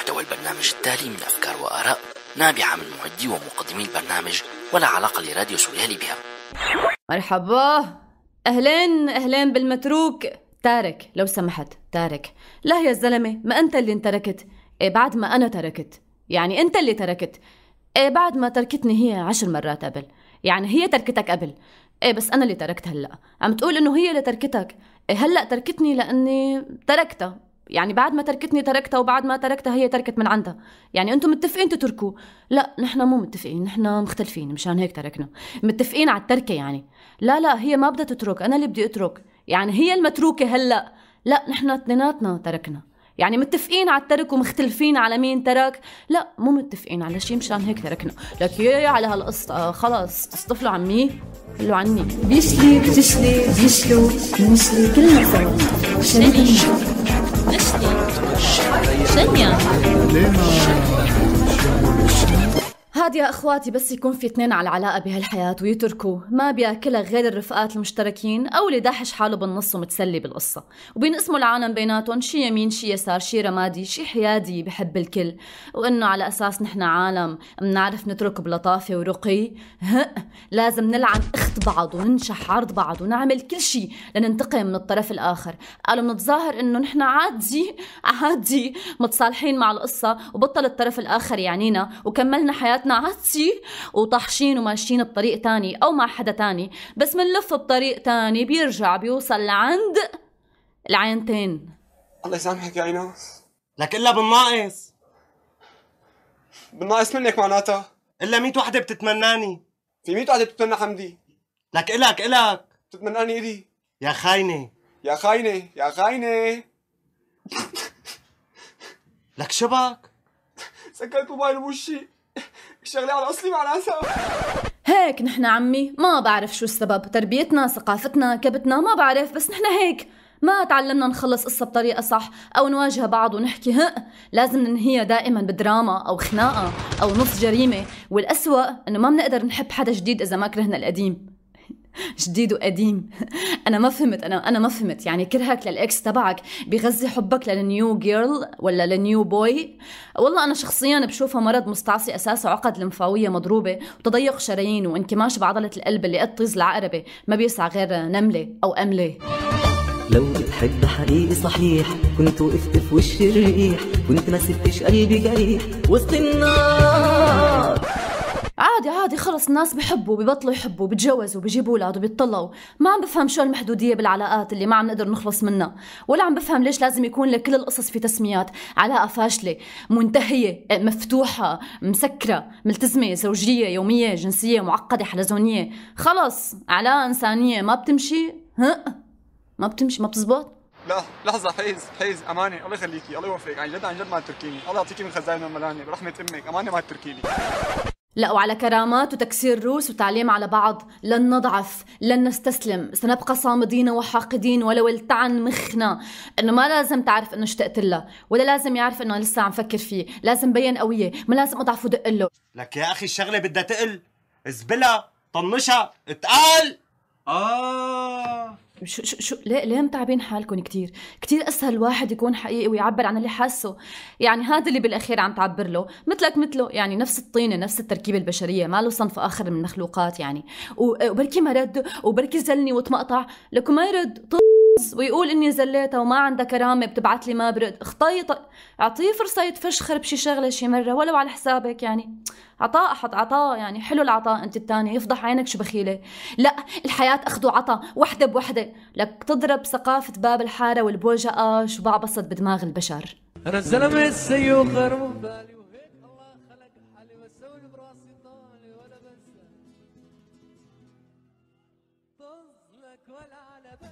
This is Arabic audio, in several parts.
محتوى البرنامج التالي من أفكار وآراء نابعة من معدي ومقدمي البرنامج ولا علاقة لراديو سوريالي بها مرحبا أهلين أهلين بالمتروك تارك لو سمحت تارك لا يا زلمة ما أنت اللي انتركت إيه بعد ما أنا تركت يعني أنت اللي تركت إيه بعد ما تركتني هي عشر مرات قبل يعني هي تركتك قبل إيه بس أنا اللي تركت هلأ عم تقول إنه هي اللي تركتك إيه هلأ تركتني لأني تركتها يعني بعد ما تركتني تركتها وبعد ما تركتها هي تركت من عندها يعني انتم متفقين تتركوا لا نحن مو متفقين نحن مختلفين مشان هيك تركنا متفقين على التركه يعني لا لا هي ما بدها تترك انا اللي بدي اترك يعني هي المتروكه هلا لا نحن اثنيناتنا تركنا يعني متفقين على الترك ومختلفين على مين ترك لا مو متفقين على شيء مشان هيك تركنا لك يا على هالقصة خلص تصطفلوا عمي قلوا عني بيشلي بتشلي بيسلو بنشلي كلنا سوا شريك 声音。بعد يا اخواتي بس يكون في اثنين على العلاقه بهالحياه ويتركوا ما بياكلها غير الرفقات المشتركين او اللي داحش حاله بالنص ومتسلي بالقصه وبينقسموا العالم بيناتهم شي يمين شي يسار شي رمادي شي حيادي بحب الكل وانه على اساس نحن عالم بنعرف نترك بلطافه ورقي لازم نلعن اخت بعض وننشح عرض بعض ونعمل كل شي لننتقم من الطرف الاخر قالوا بنتظاهر انه نحن عادي عادي متصالحين مع القصه وبطل الطرف الاخر يعنينا وكملنا حياتنا معتسي وطحشين وماشيين بطريق تاني او مع حدا تاني بس منلف بطريق تاني بيرجع بيوصل لعند العينتين الله يسامحك يا ايناس لك الا بالناقص بالناقص منك معناتها الا 100 وحده بتتمناني في 100 وحده بتتمنى حمدي لك الك الك بتتمناني الي يا خاينه يا خاينه يا خاينه لك شبك سكرت موبايل بوشي شغلي على اصلي مع الاسف هيك نحن عمي ما بعرف شو السبب تربيتنا ثقافتنا كبتنا ما بعرف بس نحن هيك ما تعلمنا نخلص قصة بطريقة صح أو نواجه بعض ونحكي هق لازم ننهيها دائما بدراما أو خناقة أو نص جريمة والأسوأ أنه ما بنقدر نحب حدا جديد إذا ما كرهنا القديم جديد وقديم انا ما فهمت انا انا ما فهمت يعني كرهك للاكس تبعك بغذي حبك للنيو جيرل ولا للنيو بوي والله انا شخصيا بشوفها مرض مستعصي اساسه عقد لمفاويه مضروبه وتضيق شرايين وانكماش بعضله القلب اللي قد العقربه ما بيسعى غير نمله او امله لو بتحب حقيقي صحيح كنت وقفت في وش الريح كنت ما سبتش قلبي جريح وسط النار عادي خلص الناس بحبوا ببطلوا يحبوا بتجوزوا بجيبوا اولاد وبيطلعوا ما عم بفهم شو المحدوديه بالعلاقات اللي ما عم نقدر نخلص منها ولا عم بفهم ليش لازم يكون لكل القصص في تسميات علاقه فاشله منتهيه مفتوحه مسكره ملتزمه زوجيه يوميه جنسيه معقده حلزونيه خلص علاقه انسانيه ما بتمشي ها ما بتمشي ما بتزبط لا لحظة فايز فايز أمانة الله يخليكي الله يوفقك عن جد عن جد ما تركيني الله يعطيكي من خزائن الملانة برحمة أمك أمانة ما تركيني لقوا على كرامات وتكسير روس وتعليم على بعض لن نضعف لن نستسلم سنبقى صامدين وحاقدين ولو التعن مخنا انه ما لازم تعرف انه اشتقت لها ولا لازم يعرف انه لسه عم فكر فيه لازم بين قويه ما لازم اضعف ودق له لك يا اخي الشغله بدها تقل ازبلها طنشها اتقال اه شو شو شو ليه ليه متعبين حالكم كثير؟ كثير اسهل الواحد يكون حقيقي ويعبر عن اللي حاسه، يعني هذا اللي بالاخير عم تعبر له، مثلك مثله يعني نفس الطينه نفس التركيبه البشريه، ما له صنف اخر من المخلوقات يعني، وبركي ما رد وبركي زلني وتمقطع، لكم ما يرد طيب. ويقول اني زليتها وما عندها كرامه بتبعث لي ما برد اخطي اعطيه فرصه يتفشخر بشي شغله شي مره ولو على حسابك يعني عطاء حط عطاء يعني حلو العطاء انت الثانيه يفضح عينك شو بخيله لا الحياه اخذ عطاء وحده بوحده لك تضرب ثقافه باب الحاره اه شو بعبصت بدماغ البشر انا الزلمه السيوخ بالي وهيك الله خلق حالي براسي طالي ولا ولا على بالي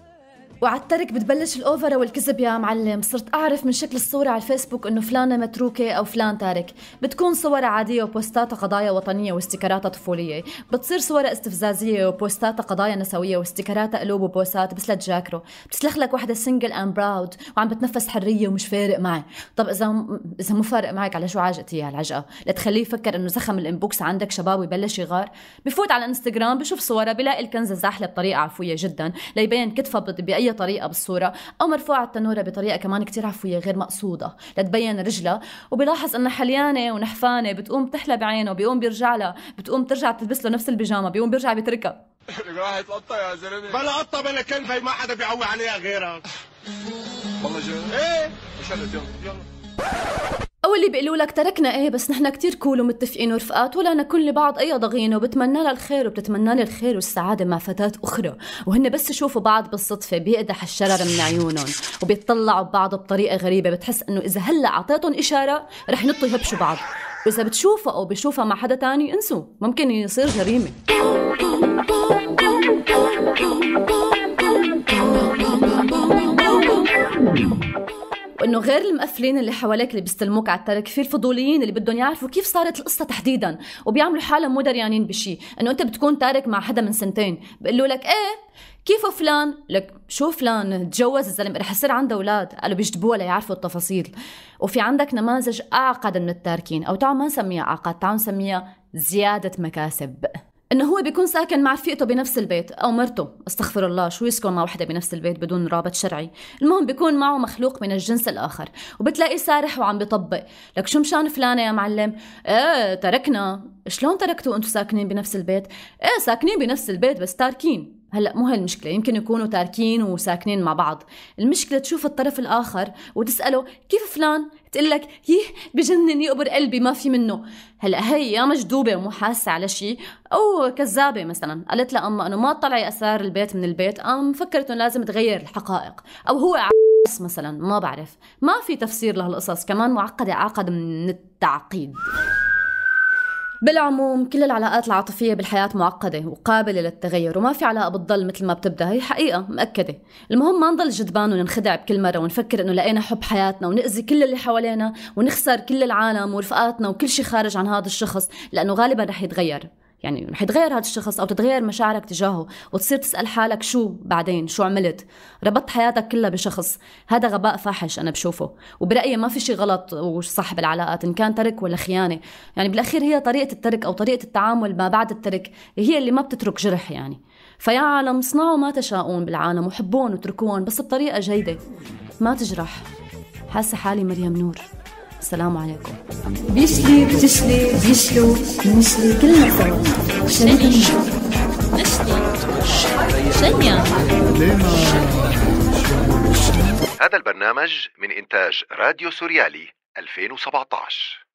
وعالترك بتبلش الاوفر والكذب يا معلم صرت اعرف من شكل الصوره على الفيسبوك انه فلانه متروكه او فلان تارك بتكون صور عاديه وبوستاتها قضايا وطنيه واستيكراتها طفوليه بتصير صور استفزازيه وبوستاتها قضايا نسويه واستيكراتها قلوب وبوسات بس جاكرو بتسلخ لك وحده سنجل ام براود وعم بتنفس حريه ومش فارق معي طب اذا اذا مو فارق معك على شو عاجقتي يا العجقه لتخليه يفكر انه زخم الانبوكس عندك شباب ويبلش يغار بفوت على انستغرام بشوف صورها بلاقي الكنزه زاحله بطريقه عفويه جدا ليبين كتفه بأي بأي طريقة بالصورة أو مرفوعة التنورة بطريقة كمان كتير عفوية غير مقصودة لتبين رجلها وبلاحظ أنها حليانة ونحفانة بتقوم بتحلى بعينه بيقوم بيرجع لها بتقوم ترجع بتلبس له نفس البيجامة بيقوم بيرجع بيتركها راح يتقطع يا زلمة بلا قطة بلا كلفة ما حدا بيعوي عليها غيرها والله جد ايه يلا يلا او اللي بيقولوا لك تركنا ايه بس نحن كتير كول ومتفقين ورفقات ولا نكون لبعض اي ضغينه وبتمنى لها الخير وبتتمنى لي الخير والسعاده مع فتاه اخرى وهن بس يشوفوا بعض بالصدفه بيقدح الشرر من عيونهم وبيطلعوا ببعض بطريقه غريبه بتحس انه اذا هلا اعطيتهم اشاره رح ينطوا يهبشوا بعض واذا بتشوفها او بيشوفها مع حدا تاني انسوا ممكن يصير جريمه انه غير المقفلين اللي حواليك اللي بيستلموك على الترك في الفضوليين اللي بدهم يعرفوا كيف صارت القصه تحديدا وبيعملوا حالهم مو دريانين بشيء انه انت بتكون تارك مع حدا من سنتين بيقولوا لك ايه كيف فلان لك شو فلان تجوز الزلمه رح يصير عنده اولاد قالوا بيجذبوها ليعرفوا التفاصيل وفي عندك نماذج اعقد من التاركين او تعال ما نسميها اعقد تعال نسميها زياده مكاسب انه هو بيكون ساكن مع رفيقته بنفس البيت او مرته استغفر الله شو يسكن مع وحده بنفس البيت بدون رابط شرعي المهم بيكون معه مخلوق من الجنس الاخر وبتلاقيه سارح وعم بيطبق لك شو مشان فلانه يا معلم ايه تركنا شلون تركتوا انتم ساكنين بنفس البيت ايه ساكنين بنفس البيت بس تاركين هلا مو هالمشكله يمكن يكونوا تاركين وساكنين مع بعض المشكله تشوف الطرف الاخر وتساله كيف فلان لك يه بجنن يقبر قلبي ما في منه هلا هي يا مجدوبه ومو حاسه على شيء او كذابه مثلا قالت لها اما انه ما طلعي اثار البيت من البيت ام فكرت انه لازم تغير الحقائق او هو عس مثلا ما بعرف ما في تفسير لهالقصص كمان معقده اعقد من التعقيد بالعموم كل العلاقات العاطفية بالحياة معقدة وقابلة للتغير وما في علاقة بتضل مثل ما بتبدأ هي حقيقة مأكدة المهم ما نضل جدبان وننخدع بكل مرة ونفكر إنه لقينا حب حياتنا ونأذي كل اللي حوالينا ونخسر كل العالم ورفقاتنا وكل شي خارج عن هذا الشخص لأنه غالبا رح يتغير يعني رح يتغير هذا الشخص او تتغير مشاعرك تجاهه وتصير تسال حالك شو بعدين شو عملت ربطت حياتك كلها بشخص هذا غباء فاحش انا بشوفه وبرايي ما في شيء غلط وصح بالعلاقات ان كان ترك ولا خيانه يعني بالاخير هي طريقه الترك او طريقه التعامل ما بعد الترك هي اللي ما بتترك جرح يعني فيا عالم اصنعوا ما تشاؤون بالعالم وحبون واتركوهم بس بطريقه جيده ما تجرح حاسه حالي مريم نور السلام عليكم بيشلي بتشلي بيشلو بنشلي كل شنيا هذا البرنامج من إنتاج راديو سوريالي 2017